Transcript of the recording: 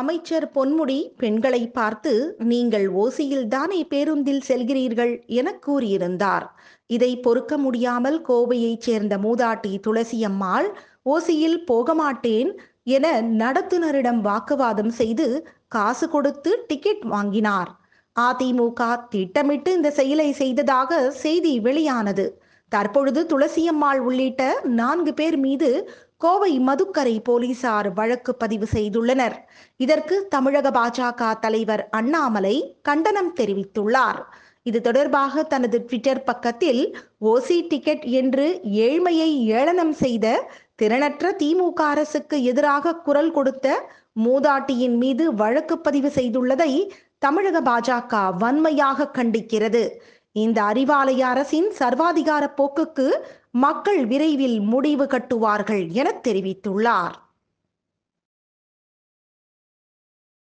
அமைச்சர் பொன்முடி பெண்களை பார்த்து நீங்கள் ஓசியில் தானே பேருந்தில் செல்கிறீர்கள் என கூறியிருந்தார் இதை பொறுக்க முடியாமல் கோவையைச் சேர்ந்த மூதாட்டி துளசியம்மாள் ஓசியில் போக மாட்டேன் என நடத்துனரிடம் வாக்குவாதம் செய்து காசு கொடுத்து டிக்கெட் வாங்கினார் அதிமுக திட்டமிட்டு இந்த செயலை செய்ததாக செய்தி வெளியானது தற்பொழுது துளசியம்மாள் உள்ளிட்ட நான்கு பேர் மீது கோவை மதுக்கரை போலீசார் வழக்கு பதிவு செய்துள்ளனர் இதற்கு தமிழக பாஜக தலைவர் அண்ணாமலை கண்டனம் தெரிவித்துள்ளார் இது தொடர்பாக தனது ட்விட்டர் பக்கத்தில் ஓசி டிக்கெட் என்று ஏழ்மையை ஏளனம் செய்த திறனற்ற திமுக அரசுக்கு எதிராக குரல் கொடுத்த மூதாட்டியின் மீது வழக்கு பதிவு செய்துள்ளதை தமிழக பாஜக வன்மையாக கண்டிக்கிறது இந்த அறிவாலய அரசின் சர்வாதிகார போக்குக்கு மக்கள் விரைவில் முடிவு கட்டுவார்கள் என தெரிவித்துள்ளார்